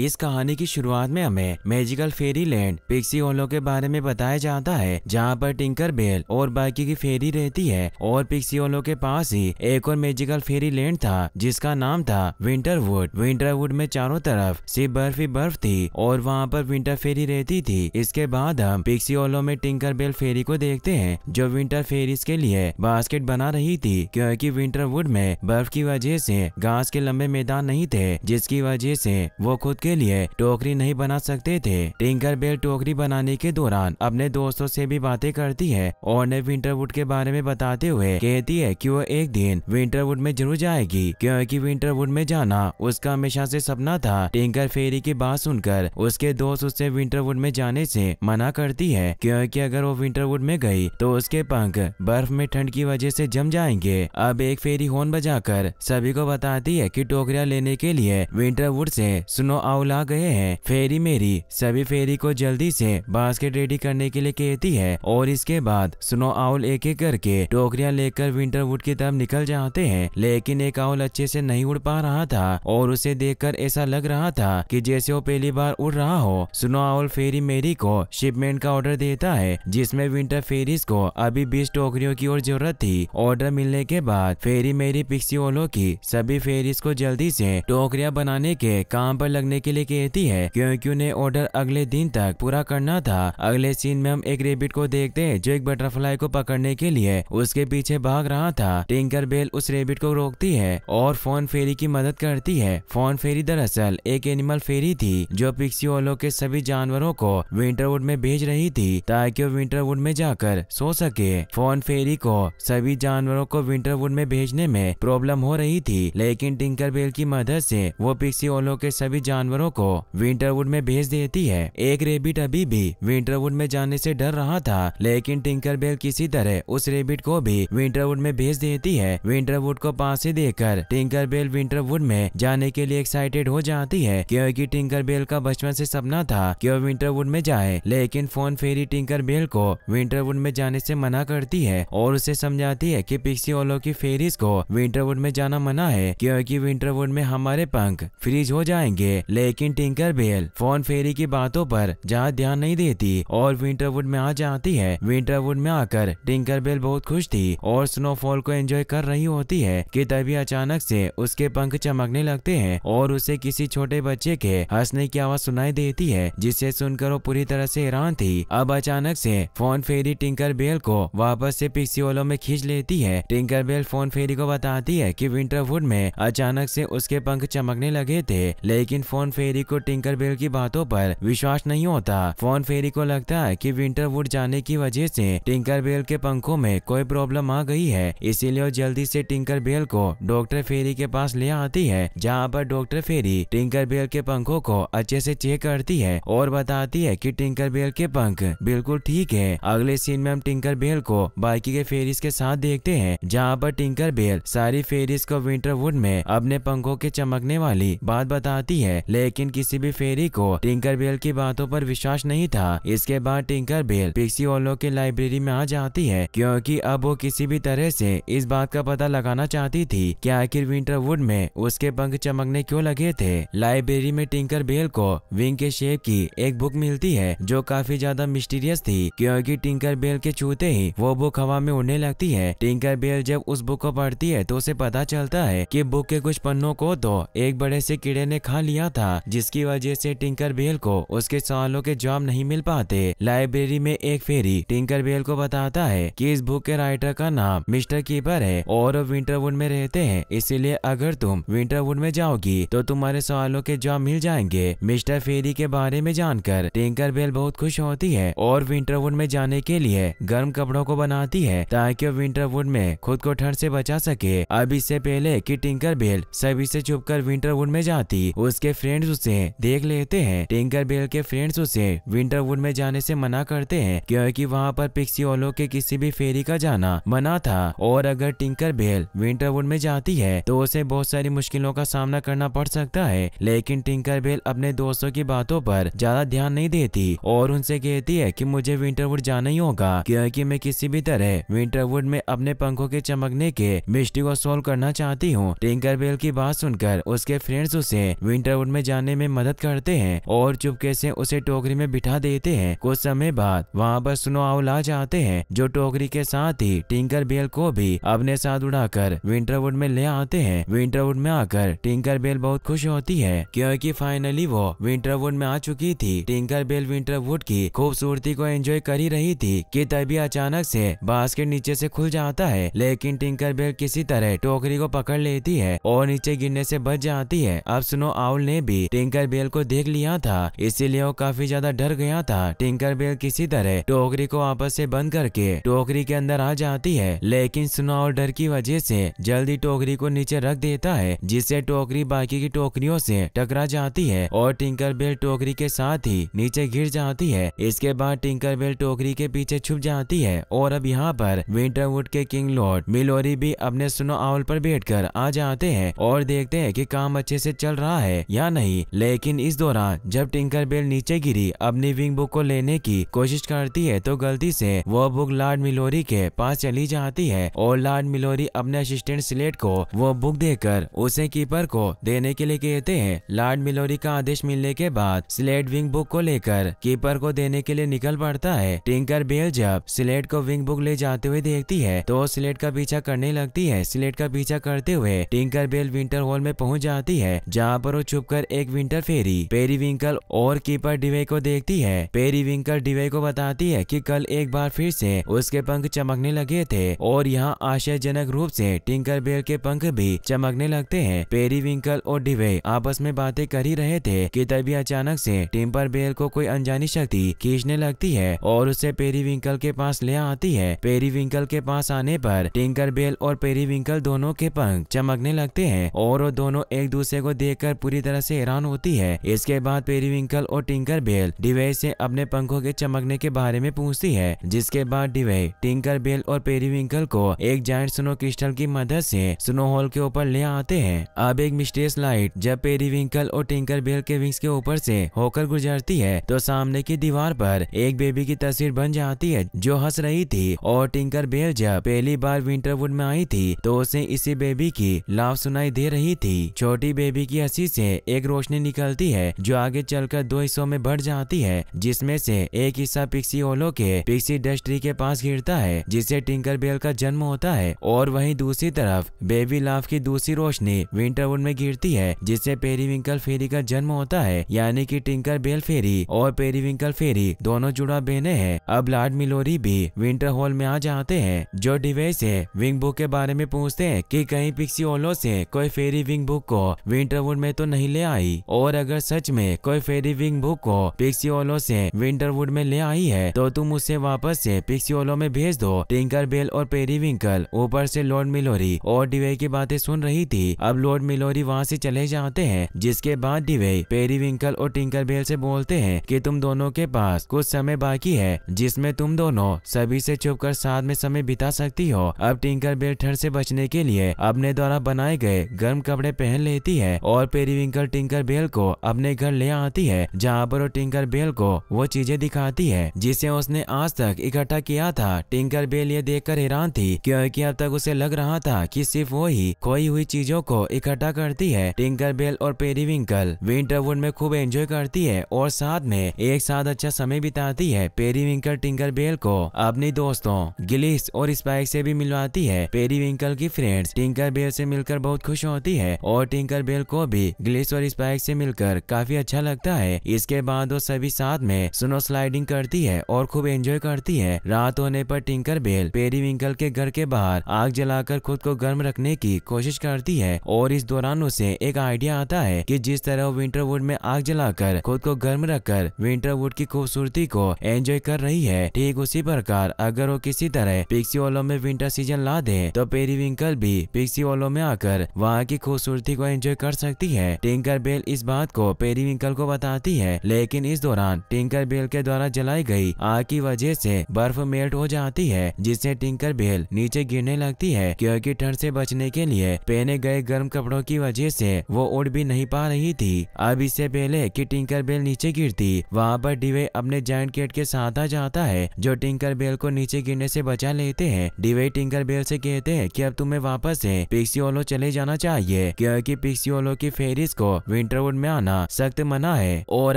इस कहानी की शुरुआत में हमें magical fairy land Pixie Hollow के बारे में बताया जाता है जहाँ पर टिंकर बेल और बाकी की फेरी रहती है और पिक्सी होलो के पास ही एक और मैजिकल फेरी लैंड था जिसका नाम था विंटरवुड विंटरवुड में चारों तरफ सिर्फ बर्फ ही बर्फ थी और वहाँ पर विंटर फेरी रहती थी इसके बाद हम पिक्सी होलो में टिंकर बेल फेरी को देखते है जो विंटर फेरीज के लिए बास्केट बना रही थी क्योंकि विंटरवुड में बर्फ की वजह से घास के लंबे मैदान नहीं थे जिसकी वजह से वो खुद के लिए टोकरी नहीं बना सकते थे टिंकर बेल टोकरी बनाने के दौरान अपने दोस्तों से भी बातें करती है और ने विंटरवुड के बारे में बताते हुए कहती है कि वो एक दिन विंटरवुड में जरूर जाएगी क्योंकि विंटरवुड में जाना उसका हमेशा से सपना था टिंकर फेरी की बात सुनकर उसके दोस्त उससे विंटरवुड में जाने से मना करती है क्योंकि अगर वो विंटरवुड में गई तो उसके पंख बर्फ में ठंड की वजह से जम जाएंगे अब एक फेरी होन बजाकर सभी को बताती है कि टोकरिया लेने के लिए विंटरवुड से स्नो आउला गए हैं फेरी मेरी सभी फेरी को जल्दी से बास्केट रेडी करने के लिए कहती है और इसके बाद स्नो आउल एक एक करके टोकरिया लेकर विंटरवुड की तरफ निकल जाते हैं लेकिन एक आउल अच्छे से नहीं उड़ पा रहा था और उसे देखकर ऐसा लग रहा था कि जैसे वो पहली बार उड़ रहा हो स्नो आउल फेरी मेरी को शिपमेंट का ऑर्डर देता है जिसमे विंटर फेरीज को अभी बीस टोकरियों की और जरूरत थी ऑर्डर मिलने के बाद फेरी मेरी पिक्सी की सभी फेरीज को जल्दी से टोकरिया बनाने के काम पर लगने के लिए कहती है क्योंकि उन्हें ऑर्डर अगले दिन तक पूरा करना था अगले सीन में हम एक रेबिट को देखते हैं जो एक बटरफ्लाई को पकड़ने के लिए उसके पीछे भाग रहा था टिंकर बेल उस रेबिट को रोकती है और फोन फेरी की मदद करती है फोन फेरी दरअसल एक एनिमल फेरी थी जो पिक्सियोलो के सभी जानवरों को विंटरवुड में भेज रही थी ताकि वो विंटरवुड में जाकर सो सके फोन फेरी को सभी जानवरों को विंटरवुड में भेजने में प्रॉब्लम हो रही थी लेकिन टिंकर बेल की मदद से वो पिक्सियोलो के सभी जानवर जानवरों को विंटरवुड में भेज देती है एक रेबिट अभी भी विंटरवुड में जाने से डर रहा था लेकिन टिंकर बेल किसी तरह उस रेबिट को भी विंटरवुड में भेज देती है विंटरवुड को पास ही देकर टिंकर बेल विंटरवुड में जाने के लिए एक्साइटेड हो जाती है क्योंकि टिंकर बेल का बचपन से सपना था कि वो विंटरवुड में जाए लेकिन फोन फेरी टिंकर बेल को विंटरवुड में जाने से मना करती है और उसे समझाती है कि पिक्सी ओलो की फेरीज को विंटरवुड में जाना मना है क्योंकि विंटरवुड में हमारे पंख फ्रीज हो जाएंगे लेकिन टिंकर बेल फोन फेरी की बातों पर जहाँ ध्यान नहीं देती और विंटरवुड में आ जाती है विंटरवुड में आकर टिंकर बेल बहुत खुश थी और स्नोफॉल को एंजॉय कर रही होती है कि तभी अचानक से उसके पंख चमकने लगते हैं और उसे किसी छोटे बच्चे के हंसने की आवाज सुनाई देती है जिसे सुनकर वो पूरी तरह से हैरान थी अब अचानक से फोन फेरी टिंकर बेल को वापस से पिक्सियोलो में खींच लेती है टिंकर बेल फोन फेरी को बताती है कि विंटरवुड में अचानक से उसके पंख चमकने लगे थे लेकिन फोन फोन फेरी को टिंकर बेल की बातों पर विश्वास नहीं होता फोन फेरी को लगता है कि विंटरवुड जाने की वजह से टिंकर बेल के पंखों में कोई प्रॉब्लम आ गई है इसीलिए वो जल्दी से टिंकर बेल को डॉक्टर फेरी के पास ले आती है जहाँ पर डॉक्टर फेरी टिंकर बेल के पंखों को अच्छे से चेक करती है और बताती है की टिंकर बेल के पंख बिल्कुल ठीक है अगले सीन में हम टिंकर बेल को बाइकी के फेरिस के साथ देखते हैं जहाँ पर टिंकर बेल सारी फेरिस को विंटरवुड में अपने पंखों के चमकने वाली बात बताती है लेकिन किसी भी फेरी को टिंकर बेल की बातों पर विश्वास नहीं था इसके बाद टिंकर बेल पिक्सी ओलो के लाइब्रेरी में आ जाती है क्योंकि अब वो किसी भी तरह से इस बात का पता लगाना चाहती थी कि आखिर विंटरवुड में उसके पंख चमकने क्यों लगे थे लाइब्रेरी में टिंकर बेल को विंग के शेप की एक बुक मिलती है जो काफी ज्यादा मिस्टीरियस थी क्योंकि टिंकर बेल के छूते ही वो बुक हवा में उड़ने लगती है टिंकर बेल जब उस बुक को पढ़ती है तो उसे पता चलता है की बुक के कुछ पन्नों को तो एक बड़े से कीड़े ने खा लिया था था जिसकी वजह से टिंकर बेल को उसके सवालों के जवाब नहीं मिल पाते लाइब्रेरी में एक फेरी टिंकर बेल को बताता है कि इस बुक के राइटर का नाम मिस्टर कीपर है और विंटरवुड में रहते हैं इसीलिए अगर तुम विंटरवुड में जाओगी तो तुम्हारे सवालों के जवाब मिल जाएंगे मिस्टर फेरी के बारे में जानकर टिंकर बेल बहुत खुश होती है और विंटरवुड में जाने के लिए गर्म कपड़ों को बनाती है ताकि विंटरवुड में खुद को ठंड से बचा सके अब इससे पहले कि टिंकर बेल सभी से छुपकर विंटरवुड में जाती उसके फ्रेंड फ्रेंड्स उसे देख लेते हैं टिंकर बेल के फ्रेंड्स उसे विंटरवुड में जाने से मना करते हैं क्योंकि वहाँ पर ओलो के किसी भी फेरी का जाना मना था और अगर टिंकर बेल विंटरवुड में जाती है तो उसे बहुत सारी मुश्किलों का सामना करना पड़ सकता है लेकिन टिंकर बेल अपने दोस्तों की बातों पर ज्यादा ध्यान नहीं देती और उनसे कहती है कि मुझे विंटरवुड जाना ही होगा क्योंकि मैं किसी भी तरह विंटरवुड में अपने पंखों के चमकने के मिस्ट्री को सोल्व करना चाहती हूँ टिंकर बेल की बात सुनकर उसके फ्रेंड्स उसे विंटरवुड में में जाने में मदद करते हैं और चुपके से उसे टोकरी में बिठा देते हैं कुछ समय बाद वहाँ पर स्नो आउल आ जाते हैं जो टोकरी के साथ ही टिंकर बेल को भी अपने साथ उड़ाकर विंटरवुड में ले आते हैं विंटरवुड में आकर टिंकर बेल बहुत खुश होती है क्योंकि फाइनली वो विंटरवुड में आ चुकी थी टिंकर बेल विंटरवुड की खूबसूरती को एंजॉय कर ही रही थी कि तभी अचानक से बास्केट नीचे से खुल जाता है लेकिन टिंकर बेल किसी तरह टोकरी को पकड़ लेती है और नीचे गिरने से बच जाती है अब स्नो आउल ने भी भी टिंकर बेल को देख लिया था इसीलिए वो काफी ज्यादा डर गया था टिंकर बेल किसी तरह टोकरी को आपस से बंद करके टोकरी के अंदर आ जाती है लेकिन सुना और डर की वजह से जल्दी टोकरी को नीचे रख देता है जिससे टोकरी बाकी की टोकरियों से टकरा जाती है और टिंकर बेल टोकरी के साथ ही नीचे गिर जाती है इसके बाद टिंकर बेल टोकरी के पीछे छुप जाती है और अब यहाँ पर विंटरवुड के किंग लॉर्ड मिलोरी भी अपने सुनो आउल पर बैठकर आ जाते हैं और देखते हैं कि काम अच्छे से चल रहा है या नहीं नहीं लेकिन इस दौरान जब टिंकर बेल नीचे गिरी अपनी विंग बुक को लेने की कोशिश करती है तो गलती से वो बुक लॉर्ड मिलोरी के पास चली जाती है और लॉर्ड मिलोरी अपने असिस्टेंट स्लेट को वो बुक देकर उसे कीपर को देने के लिए कहते हैं लॉर्ड मिलोरी का आदेश मिलने के बाद स्लेट विंग बुक को लेकर कीपर को देने के लिए निकल पड़ता है टिंकर बेल जब स्लेट को विंग बुक ले जाते हुए देखती है तो स्लेट का पीछा करने लगती है स्लेट का पीछा करते हुए टिंकर बेल विंटर हॉल में पहुंच जाती है जहां पर वो छुप होकर एक विंटर फेरी पेरीविंकल और कीपर डिवे को देखती है पेरीविंकल डिवे को बताती है कि कल एक बार फिर से उसके पंख चमकने लगे थे और यहाँ आश्चर्यजनक रूप से टिंकर बेल के पंख भी चमकने लगते हैं पेरीविंकल और डिवे आपस में बातें कर ही रहे थे कि तभी अचानक से टिम्पर बेल को कोई अनजानी शक्ति खींचने लगती है और उसे पेरीविंकल के पास ले आती है पेरीविंकल के पास आने पर टिंकर बेल और पेरीविंकल दोनों के पंख चमकने लगते हैं और वो दोनों एक दूसरे को देखकर पूरी तरह से से हैरान होती है इसके बाद पेरीविंकल और टिंकर बेल डिवे से अपने पंखों के चमकने के बारे में पूछती है जिसके बाद डिवे टिंकर बेल और पेरीविंकल को एक जाइंट स्नो क्रिस्टल की मदद ऐसी स्नो हॉल के ऊपर ले आते हैं अब एक मिस्टेस लाइट जब पेरीविंकल और टिंकर बेल के विंग्स के ऊपर से होकर गुजरती है तो सामने की दीवार पर एक बेबी की तस्वीर बन जाती है जो हंस रही थी और टिंकर बेल जब पहली बार विंटरवुड में आई थी तो उसे इसी बेबी की लाभ सुनाई दे रही थी छोटी बेबी की हंसी से एक एक रोशनी निकलती है जो आगे चलकर दो हिस्सों में बढ़ जाती है जिसमें से एक हिस्सा पिक्सी ओलो के पिक्सी डस्ट्री के पास गिरता है जिससे टिंकर बेल का जन्म होता है और वहीं दूसरी तरफ बेबी लाफ की दूसरी रोशनी विंटरवुड में गिरती है जिससे पेरीविंकल फेरी का जन्म होता है यानी की टिंकर बेल फेरी और पेरीविंकल फेरी दोनों जुड़ा बहने हैं अब लार्ड मिलोरी भी विंटर हॉल में आ जाते हैं जो डिवेस है विंग बुक के बारे में पूछते हैं कि कहीं पिक्सी ओलो से कोई फेरी विंग बुक को विंटरवुड में तो नहीं ले आई और अगर सच में कोई फेरी विंग बुक को पिक्सियोलो से विंटरवुड में ले आई है तो तुम उसे वापस से पिक्सियोलो में भेज दो टिंकर बेल और पेरी विंकल ऊपर से लॉर्ड मिलोरी और डिवे की बातें सुन रही थी अब लॉर्ड मिलोरी वहाँ से चले जाते हैं जिसके बाद डिवे पेरी विंकल और टिंकर बेल से बोलते हैं कि तुम दोनों के पास कुछ समय बाकी है जिसमे तुम दोनों सभी से कर साथ में समय बिता सकती हो अब टिंकर बेल ठंड ऐसी बचने के लिए अपने द्वारा बनाए गए गर्म कपड़े पहन लेती है और पेरी टिंकर बेल को अपने घर ले आती है जहाँ पर वो टिंकर बेल को वो चीजें दिखाती है जिसे उसने आज तक इकट्ठा किया था टिंकर बेल ये कर हैरान थी क्योंकि अब तक उसे लग रहा था कि सिर्फ वो ही खोई हुई चीजों को इकट्ठा करती है टिंकर बेल और पेरी विंकल विंटरवुड में खूब एंजॉय करती है और साथ में एक साथ अच्छा समय बिताती है पेरी विंकल टिंकर बेल को अपनी दोस्तों गिलिस और स्पाइक से भी मिलवाती है पेरी विंकल की फ्रेंड्स टिंकर बेल से मिलकर बहुत खुश होती है और टिंकर बेल को भी गिलिस और बाइक से मिलकर काफी अच्छा लगता है इसके बाद वो सभी साथ में स्नो स्लाइडिंग करती है और खूब एंजॉय करती है रात होने पर टिंकर बेल पेरी विंकल के घर के बाहर आग जलाकर खुद को गर्म रखने की कोशिश करती है और इस दौरान उसे एक आइडिया आता है कि जिस तरह विंटरवुड में आग जलाकर खुद को गर्म रखकर विंटरवुड की खूबसूरती को एंजॉय कर रही है ठीक उसी प्रकार अगर वो किसी तरह पिक्सीओलो में विंटर सीजन ला दे तो पेरी विंकल भी पिक्सीओलो में आकर वहाँ की खूबसूरती को एंजॉय कर सकती है टिंकर बेल इस बात को पेरीविंकल को बताती है लेकिन इस दौरान टिंकर बेल के द्वारा जलाई गई आग की वजह से बर्फ मेल्ट हो जाती है जिससे टिंकर बेल नीचे गिरने लगती है क्योंकि ठंड से बचने के लिए पहने गए गर्म कपड़ों की वजह से वो उड़ भी नहीं पा रही थी अब इससे पहले की टिंकर बेल नीचे गिरती वहाँ पर डिवे अपने जॉइंट केट के साथ आ जाता है जो टिंकर बेल को नीचे गिरने से बचा लेते हैं डिवे टिंकर बेल से कहते हैं की अब तुम्हें वापस से पिक्सियोलो चले जाना चाहिए क्योंकि पिक्सियोलो की फेरिस को विंटरवुड में आना सख्त मना है और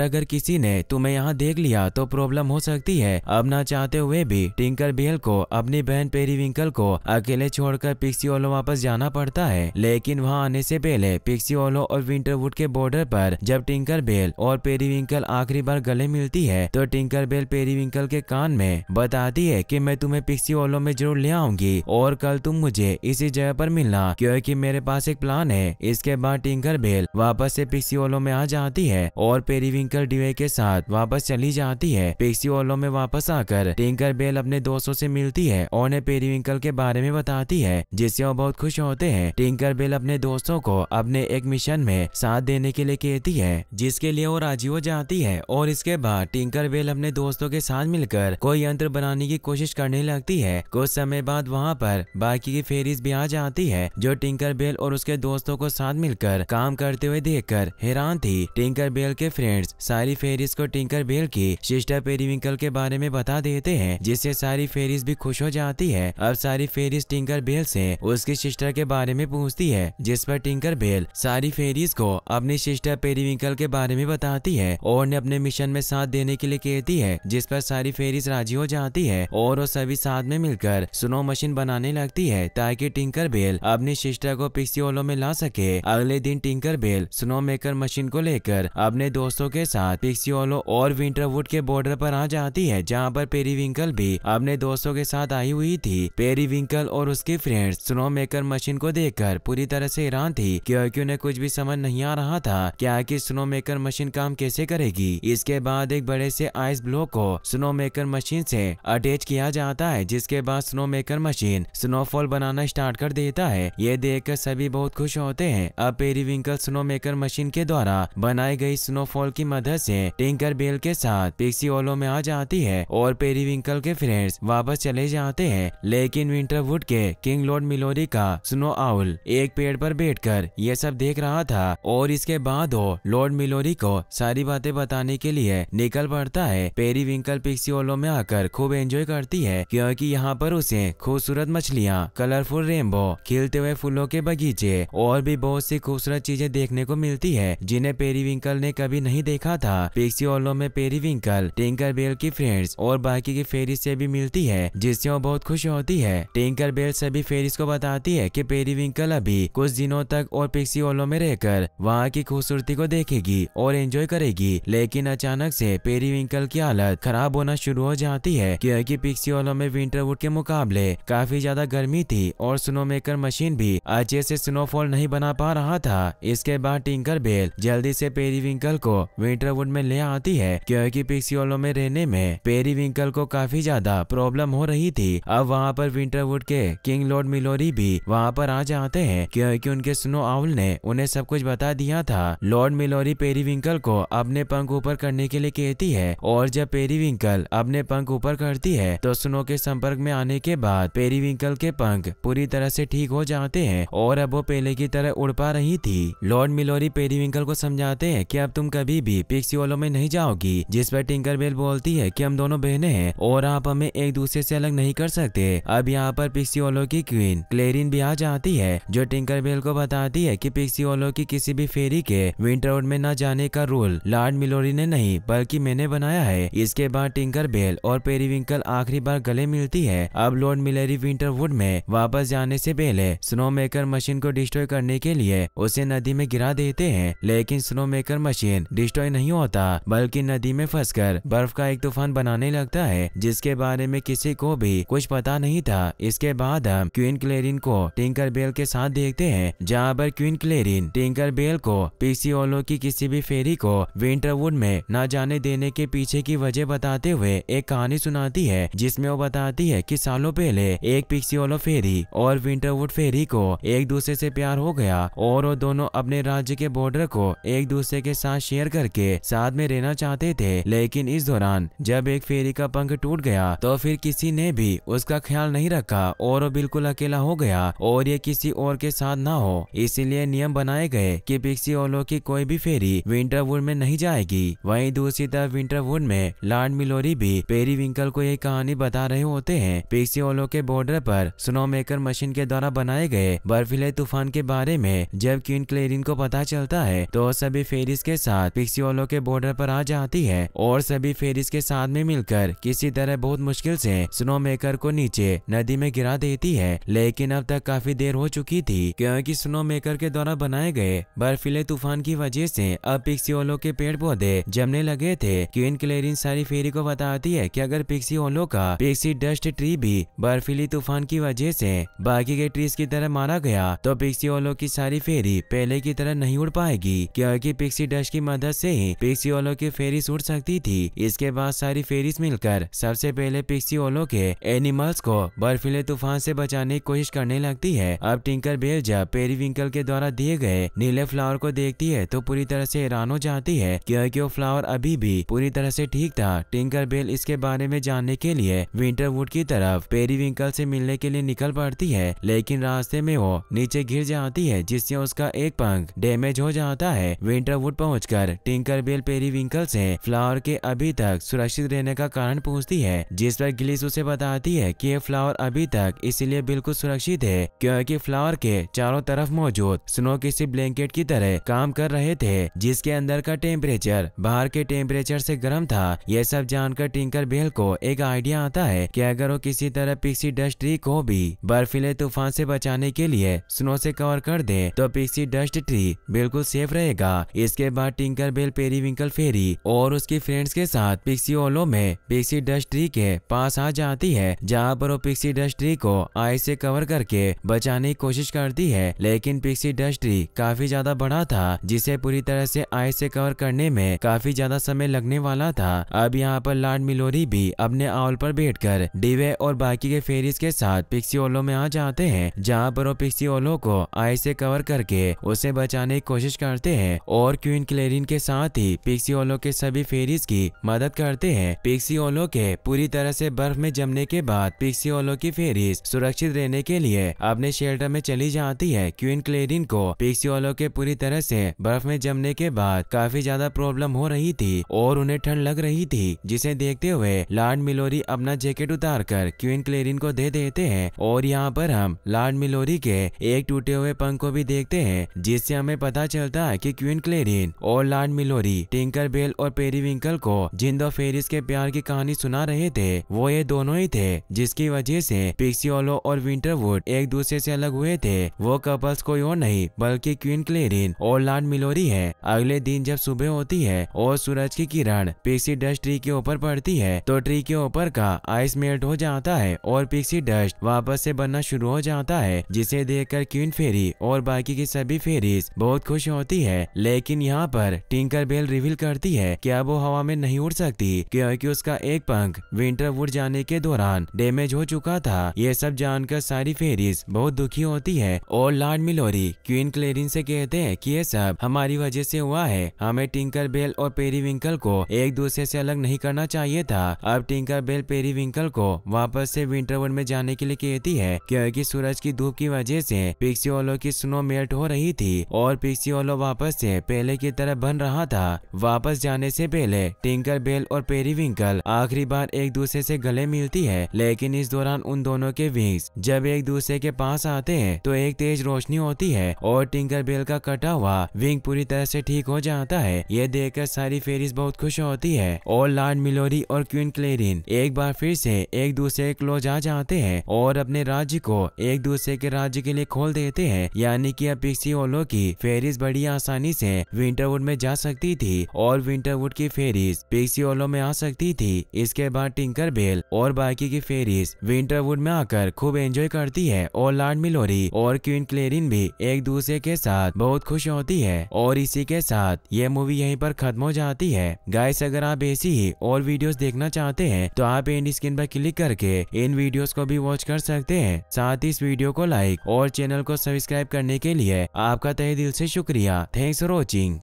अगर किसी ने तुम्हें यहाँ देख लिया तो प्रॉब्लम हो सकती है अब ना चाहते हुए भी टिंकर बेल को अपनी बहन पेरी को अकेले छोड़कर पिक्सी ओलो वापस जाना पड़ता है लेकिन वहाँ आने से पहले पिक्सी ओलो और विंटरवुड के बॉर्डर पर जब टिंकर बेल और पेरीविंकल आखिरी बार गले मिलती है तो टिंकर बेल पेरी के कान में बताती है कि मैं तुम्हें पिक्सी ओलो में जरूर ले आऊंगी और कल तुम मुझे इसी जगह पर मिलना क्योंकि मेरे पास एक प्लान है इसके बाद टिंकर बेल वापस से पिक्सी वालों में आ जाती है और पेरीविंकल डिवे के साथ वापस चली जाती है पिक्सी वालों में वापस आकर टिंकर बेल अपने दोस्तों से मिलती है और उन्हें पेरीविंकल के बारे में बताती है जिससे वो बहुत खुश होते हैं टिंकर बेल अपने दोस्तों को अपने एक मिशन में साथ देने के लिए कहती है जिसके लिए वो राजी हो जाती है और इसके बाद टिंकर बेल अपने दोस्तों के साथ मिलकर कोई यंत्र बनाने की कोशिश करने लगती है कुछ समय बाद वहाँ पर बाकी की फेरीज भी आ जाती है जो टिंकर बेल और उसके दोस्तों को साथ मिलकर काम करते हुए देख देखकर हैरान थी टिंकर बेल के फ्रेंड्स सारी फेरिस को टिंकर बेल की सिस्टर पेरीविंकल के बारे में बता देते हैं जिससे सारी फेरिस भी खुश हो जाती है अब सारी फेरिस टिंकर बेल से उसकी सिस्टर के बारे में पूछती है जिस पर टिंकर बेल सारी फेरिस को अपनी सिस्टर पेरीविंकल के बारे में बताती है और ने अपने मिशन में साथ देने के लिए कहती है जिस पर सारी फेरिस राजी हो जाती है और वो सभी साथ में मिलकर स्नो मशीन बनाने लगती है ताकि टिंकर बेल अपनी सिस्टर को ओलो में ला सके अगले दिन Tinker Bell snow snow maker machine को लेकर अपने दोस्तों के साथ पिक्सियोलो और विंटरवुड के बॉर्डर पर आ जाती है जहाँ पर पेरीविंकल भी अपने दोस्तों के साथ आई हुई थी पेरीविंकल और उसकी फ्रेंड स्नो मेकर मशीन को देख पूरी तरह से हैरान थी क्योंकि उन्हें कुछ भी समझ नहीं आ रहा था क्या की स्नो मेकर मशीन काम कैसे करेगी इसके बाद एक बड़े से आइस ब्लॉक को स्नो मेकर मशीन से अटैच किया जाता है जिसके बाद स्नो मेकर मशीन स्नोफॉल बनाना स्टार्ट कर देता है ये देखकर सभी बहुत खुश होते हैं अब पेरीविंकल स्नो मेकर मशीन के द्वारा बनाई गई स्नोफॉल की मदद से टिंकर बेल के साथ पिक्सी ओलो में आ जाती है और पेरीविंकल के फ्रेंड्स वापस चले जाते हैं लेकिन विंटरवुड के किंग लॉर्ड मिलोरी का स्नो आउल एक पेड़ पर बैठकर ये सब देख रहा था और इसके बाद वो लॉर्ड मिलोरी को सारी बातें बताने के लिए निकल पड़ता है पेरीविंकल पिक्सी ओलो में आकर खूब एंजॉय करती है क्योंकि यहाँ पर उसे खूबसूरत मछलियाँ कलरफुल रेमबो खिलते हुए फूलों के बगीचे और भी बहुत सी खूबसूरत चीजें देखने को मिल मिलती है जिन्हें पेरीविंकल ने कभी नहीं देखा था पिक्सियोलो में पेरीविंकल टेंकर बेल की फ्रेंड्स और बाकी की फेरी से भी मिलती है जिससे वो बहुत खुश होती है टेंकर बेल सभी फेरिस को बताती है की पेरीविंकल अभी कुछ दिनों तक और पिक्सियोलो में रहकर वहाँ की खूबसूरती को देखेगी और एंजॉय करेगी लेकिन अचानक से पेरीविंकल की हालत खराब होना शुरू हो जाती है क्योंकि पिक्सियोलो में विंटरवुड के मुकाबले काफी ज्यादा गर्मी थी और स्नोमेकर मशीन भी अच्छे से स्नोफॉल नहीं बना पा रहा था इसके बाद टिंकर टिंकर बेल जल्दी से पेरीविंकल को विंटरवुड में ले आती है क्योंकि पिक्सियोलो में रहने में पेरीविंकल को काफी ज्यादा प्रॉब्लम हो रही थी अब वहाँ पर विंटरवुड के किंग लॉर्ड मिलोरी भी वहाँ पर आ जाते हैं क्योंकि उनके स्नो आउल ने उन्हें सब कुछ बता दिया था लॉर्ड मिलोरी पेरीविंकल को अपने पंख ऊपर करने के लिए कहती है और जब पेरीविंकल अपने पंख ऊपर करती है तो स्नो के संपर्क में आने के बाद पेरीविंकल के पंख पूरी तरह से ठीक हो जाते हैं और अब वो पहले की तरह उड़ पा रही थी लॉर्ड मिलोरी पेरीविंकल को समझाते हैं कि अब तुम कभी भी पिक्सी वालों में नहीं जाओगी जिस पर टिंकर बेल बोलती है कि हम दोनों बहने हैं और आप हमें एक दूसरे से अलग नहीं कर सकते अब यहाँ पर पिक्सी वालों की क्वीन क्लेरिन भी आ जाती है जो टिंकर बेल को बताती है की पिक्सी वालों की किसी भी फेरी के विंटरवुड में न जाने का रूल लॉर्ड मिलोरी ने नहीं बल्कि मैंने बनाया है इसके बाद टिंकर बेल और पेरीविंकल आखिरी बार गले मिलती है अब लॉर्ड मिलेरी विंटरवुड में वापस जाने से पहले स्नो मेकर मशीन को डिस्ट्रॉय करने के लिए उसे नदी में गिरा देते होते हैं लेकिन स्नो मेकर मशीन डिस्ट्रॉय नहीं होता बल्कि नदी में फंसकर बर्फ का एक तूफान बनाने लगता है जिसके बारे में किसी को भी कुछ पता नहीं था इसके बाद हम क्वीन क्लेरिन को टिंकर बेल के साथ देखते हैं जहाँ पर क्वीन क्लेरिन टिंकर बेल को पीसीओलो की किसी भी फेरी को विंटरवुड में न जाने देने के पीछे की वजह बताते हुए एक कहानी सुनाती है जिसमें वो बताती है कि सालों पहले एक पिक्सियोलो फेरी और विंटरवुड फेरी को एक दूसरे से प्यार हो गया और वो दोनों अपने राज्य के बॉर्डर को एक दूसरे के साथ शेयर करके साथ में रहना चाहते थे लेकिन इस दौरान जब एक फेरी का पंख टूट गया तो फिर किसी ने भी उसका ख्याल नहीं रखा और वो बिल्कुल अकेला हो गया और ये किसी और के साथ ना हो इसीलिए नियम बनाए गए कि पिक्सी ओलो की कोई भी फेरी विंटरवुड में नहीं जाएगी वहीं दूसरी तरफ विंटरवुड में लॉर्ड मिलोरी भी पेरी विंकल को ये कहानी बता रहे होते हैं पिक्सी ओलो के बॉर्डर पर स्नो मेकर मशीन के द्वारा बनाए गए बर्फीले तूफान के बारे में जब क्वीन क्लेरिन को पता चला चलता है तो सभी फेरिस के साथ पिक्सियोलो के बॉर्डर पर आ जाती है और सभी फेरिस के साथ में मिलकर किसी तरह बहुत मुश्किल से स्नो मेकर को नीचे नदी में गिरा देती है लेकिन अब तक काफी देर हो चुकी थी क्योंकि स्नो मेकर के द्वारा बनाए गए बर्फीले तूफान की वजह से अब पिक्सियोलो के पेड़ पौधे जमने लगे थे क्वीन क्लेरिन सारी फेरी को बताती है कि अगर पिक्सियोलो का पिक्सी डस्ट ट्री भी बर्फीली तूफान की वजह से बाकी के ट्रीज की तरह मारा गया तो पिक्सियोलो की सारी फेरी पहले की तरह नहीं उड़ पाएगी क्योंकि पिक्सी डस्ट की मदद से ही पिक्सी ओलो की फेरिस उड़ सकती थी इसके बाद सारी फेरिस मिलकर सबसे पहले पिक्सी ओलो के एनिमल्स को बर्फीले तूफान से बचाने की कोशिश करने लगती है अब टिंकर बेल जब पेरीविंकल के द्वारा दिए गए नीले फ्लावर को देखती है तो पूरी तरह से हैरान हो जाती है क्योंकि वो फ्लावर अभी भी पूरी तरह से ठीक था टिंकर बेल इसके बारे में जानने के लिए विंटरवुड की तरफ पेरीविंकल से मिलने के लिए निकल पड़ती है लेकिन रास्ते में वो नीचे गिर जाती है जिससे उसका एक पंख डेमेज मैसेज हो जाता है विंटरवुड पहुंचकर टिंकर बेल पेरी विंकल से फ्लावर के अभी तक सुरक्षित रहने का कारण पूछती है जिस पर गिलीस उसे बताती है कि ये फ्लावर अभी तक इसीलिए बिल्कुल सुरक्षित है क्योंकि फ्लावर के चारों तरफ मौजूद स्नो किसी ब्लैंकेट की तरह काम कर रहे थे जिसके अंदर का टेम्परेचर बाहर के टेम्परेचर से गर्म था यह सब जानकर टिंकर बेल को एक आइडिया आता है की अगर वो किसी तरह पिक्सी डस्ट ट्री को भी बर्फीले तूफान से बचाने के लिए स्नो से कवर कर दे तो पिक्सी डस्ट ट्री बिल्कुल बिल्कुल को सेफ रहेगा इसके बाद टिंकर बेल पेरीविंकल फेरी और उसकी फ्रेंड्स के साथ पिक्सी ओलो में पिक्सी डस्ट ट्री के पास आ जाती है जहाँ पर वो पिक्सी डस्ट ट्री को आइस से कवर करके बचाने की कोशिश करती है लेकिन पिक्सी डस्ट ट्री काफी ज्यादा बड़ा था जिसे पूरी तरह से आइस से कवर करने में काफी ज्यादा समय लगने वाला था अब यहाँ पर लॉर्ड मिलोरी भी अपने आउल पर बैठकर डिवे और बाकी के फेरीज के साथ पिक्सी ओलो में आ जाते हैं जहाँ पर वो पिक्सी ओलो को आइस से कवर करके उसे बचाने की कोशिश करते हैं और क्वीन क्लेरिन के साथ ही पिक्सी ओलो के सभी फेरीज की मदद करते हैं ओलो के पूरी तरह से बर्फ में जमने के बाद पिक्सी ओलो की फेरीज सुरक्षित रहने के लिए अपने शेल्टर में चली जाती है क्वीन क्लेरिन को पिक्सी ओलो के पूरी तरह से बर्फ में जमने के बाद काफी ज्यादा प्रॉब्लम हो रही थी और उन्हें ठंड लग रही थी जिसे देखते हुए लार्ड मिलोरी अपना जैकेट उतार कर क्वीन क्लेरिन को दे देते हैं और यहाँ पर हम लार्ड मिलोरी के एक टूटे हुए पंख को भी देखते हैं जिससे हमें पता पता चलता है कि क्वीन क्लेरिन और लॉर्ड मिलोरी टिंकर बेल और पेरी विंकल को जिन दो फेरिस के प्यार की कहानी सुना रहे थे वो ये दोनों ही थे जिसकी वजह से पिक्सियोलो और विंटरवुड एक दूसरे से अलग हुए थे वो कपल्स कोई और नहीं बल्कि क्वीन क्लेरिन और लॉर्ड मिलोरी है अगले दिन जब सुबह होती है और सूरज की किरण पिक्सी डस्ट ट्री के ऊपर पड़ती है तो ट्री के ऊपर का आइस मेल्ट हो जाता है और पिक्सी डस्ट वापस से बनना शुरू हो जाता है जिसे देखकर क्वीन फेरी और बाकी की सभी फेरीज बहुत खुश खुश होती है लेकिन यहाँ पर टिंकर बेल रिवील करती है कि अब वो हवा में नहीं उड़ सकती क्योंकि उसका एक पंख विंटर वुड जाने के दौरान डैमेज हो चुका था ये सब जानकर सारी फेरिस बहुत दुखी होती है और लॉर्ड मिलोरी क्वीन क्लेरिन से कहते हैं कि ये सब हमारी वजह से हुआ है हमें टिंकर बेल और पेरी को एक दूसरे से अलग नहीं करना चाहिए था अब टिंकर बेल पेरी को वापस से वुड में जाने के लिए कहती है क्योंकि सूरज की धूप की वजह से पिक्सियोलो की स्नो मेल्ट हो रही थी और पिक्सी ओलो वापस से पहले की तरह बन रहा था वापस जाने से पहले टिंकर बेल और पेरी विंकल आखिरी बार एक दूसरे से गले मिलती है लेकिन इस दौरान उन दोनों के विंग्स जब एक दूसरे के पास आते हैं तो एक तेज रोशनी होती है और टिंकर बेल का कटा हुआ विंग पूरी तरह से ठीक हो जाता है ये देखकर सारी फेरिस बहुत खुश होती है और लॉर्ड मिलोरी और क्वीन क्लेरिन एक बार फिर से एक दूसरे के क्लोज आ जाते हैं और अपने राज्य को एक दूसरे के राज्य के लिए खोल देते हैं यानी की अब पिक्सी ओलो की फेरी फेरिस बड़ी आसानी से विंटरवुड में जा सकती थी और विंटरवुड की फेरिस पिक्सियोलो में आ सकती थी इसके बाद टिंकर बेल और बाकी की फेरिस विंटरवुड में आकर खूब एंजॉय करती है और लॉर्ड मिलोरी और क्वीन क्लेरिन भी एक दूसरे के साथ बहुत खुश होती है और इसी के साथ ये मूवी यहीं पर खत्म हो जाती है गाइस अगर आप ऐसी ही और वीडियोस देखना चाहते हैं तो आप एंड स्क्रीन पर क्लिक करके इन वीडियोस को भी वॉच कर सकते हैं साथ ही इस वीडियो को लाइक और चैनल को सब्सक्राइब करने के लिए आपका तय दिल से शुक्रिया थैंक्स फॉर वॉचिंग